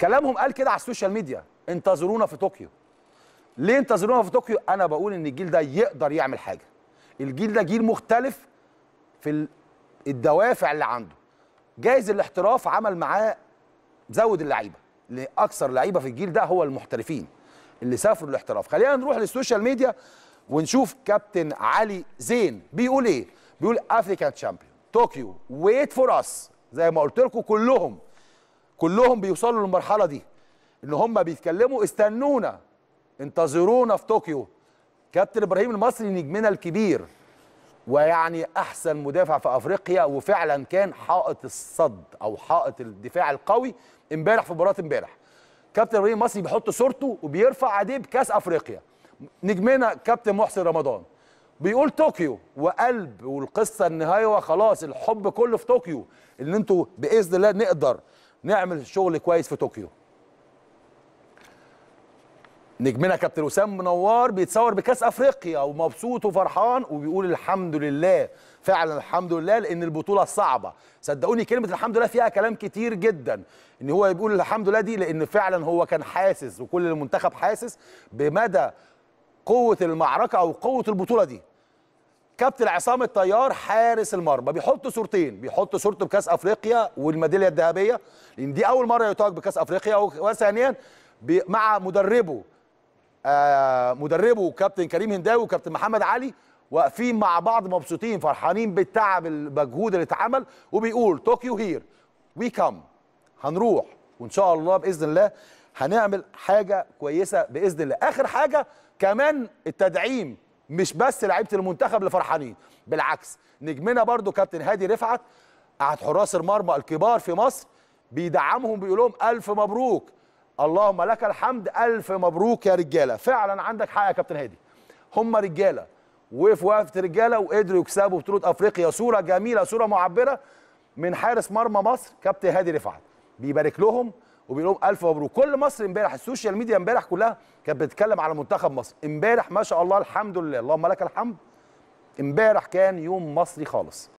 كلامهم قال كده على السوشيال ميديا انتظرونا في طوكيو ليه انتظرونا في طوكيو انا بقول ان الجيل ده يقدر يعمل حاجه الجيل ده جيل مختلف في الدوافع اللي عنده جايز الاحتراف عمل معاه زود اللعيبه لاكثر لعيبه في الجيل ده هو المحترفين اللي سافروا الاحتراف خلينا نروح للسوشيال ميديا ونشوف كابتن علي زين بيقول ايه بيقول افريكان تشامبيون طوكيو ويت فور اس زي ما قلت لكم كلهم كلهم بيوصلوا للمرحله دي ان هم بيتكلموا استنونا انتظرونا في طوكيو كابتن ابراهيم المصري نجمنا الكبير ويعني احسن مدافع في افريقيا وفعلا كان حائط الصد او حائط الدفاع القوي امبارح في مباراه امبارح كابتن ابراهيم المصري بيحط صورته وبيرفع عديه بكاس افريقيا نجمنا كابتن محسن رمضان بيقول طوكيو وقلب والقصه النهايه وخلاص الحب كله في طوكيو ان انتوا باذن الله نقدر نعمل شغل كويس في طوكيو نجمنا كابتن وسام منوار بيتصور بكاس افريقيا ومبسوط وفرحان وبيقول الحمد لله فعلا الحمد لله لان البطوله صعبه صدقوني كلمه الحمد لله فيها كلام كتير جدا ان هو بيقول الحمد لله دي لان فعلا هو كان حاسس وكل المنتخب حاسس بمدى قوه المعركه او قوه البطوله دي كابتن عصام الطيار حارس المرمى بيحط صورتين بيحط صورته بكاس افريقيا والميداليه الذهبيه لان دي اول مره يتوج بكاس افريقيا وثانيا مع مدربه آه مدربه كابتن كريم هنداوي وكابتن محمد علي واقفين مع بعض مبسوطين فرحانين بالتعب المجهود اللي اتعمل وبيقول طوكيو هير وي كام هنروح وان شاء الله باذن الله هنعمل حاجه كويسه باذن الله اخر حاجه كمان التدعيم مش بس لعيبه المنتخب اللي فرحانين بالعكس نجمنا برضو كابتن هادي رفعت قعد حراس المرمى الكبار في مصر بيدعمهم بيقول لهم الف مبروك اللهم لك الحمد الف مبروك يا رجاله فعلا عندك حق يا كابتن هادي هم رجاله وقفوا وقفه رجاله وقدروا يكسبوا بطوله افريقيا صوره جميله صوره معبره من حارس مرمى مصر كابتن هادي رفعت بيبارك لهم وبيقول لهم الف مبروك كل مصر امبارح السوشيال ميديا امبارح كلها كانت بتتكلم على منتخب مصر امبارح ما شاء الله الحمد لله اللهم لك الحمد امبارح كان يوم مصري خالص